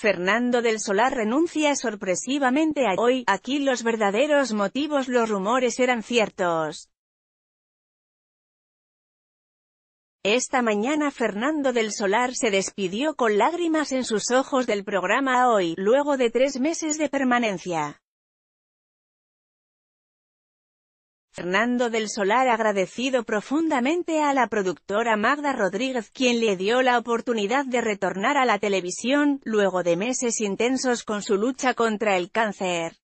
Fernando del Solar renuncia sorpresivamente a hoy, aquí los verdaderos motivos los rumores eran ciertos. Esta mañana Fernando del Solar se despidió con lágrimas en sus ojos del programa Hoy, luego de tres meses de permanencia. Fernando del Solar agradecido profundamente a la productora Magda Rodríguez quien le dio la oportunidad de retornar a la televisión, luego de meses intensos con su lucha contra el cáncer.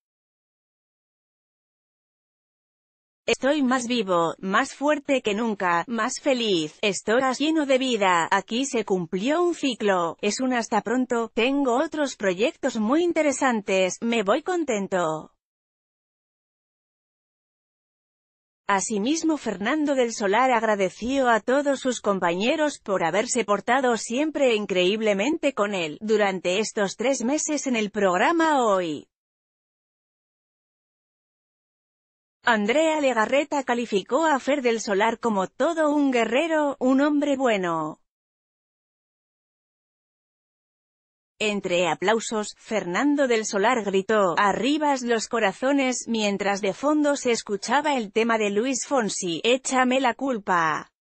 Estoy más vivo, más fuerte que nunca, más feliz, estoy lleno de vida, aquí se cumplió un ciclo, es un hasta pronto, tengo otros proyectos muy interesantes, me voy contento. Asimismo Fernando del Solar agradeció a todos sus compañeros por haberse portado siempre increíblemente con él, durante estos tres meses en el programa Hoy. Andrea Legarreta calificó a Fer del Solar como todo un guerrero, un hombre bueno. Entre aplausos, Fernando del Solar gritó, «¡Arribas los corazones!» mientras de fondo se escuchaba el tema de Luis Fonsi, «Échame la culpa».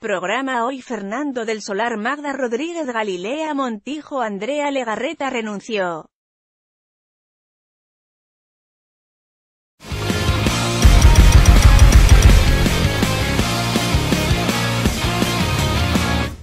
Programa hoy Fernando del Solar Magda Rodríguez Galilea Montijo Andrea Legarreta renunció.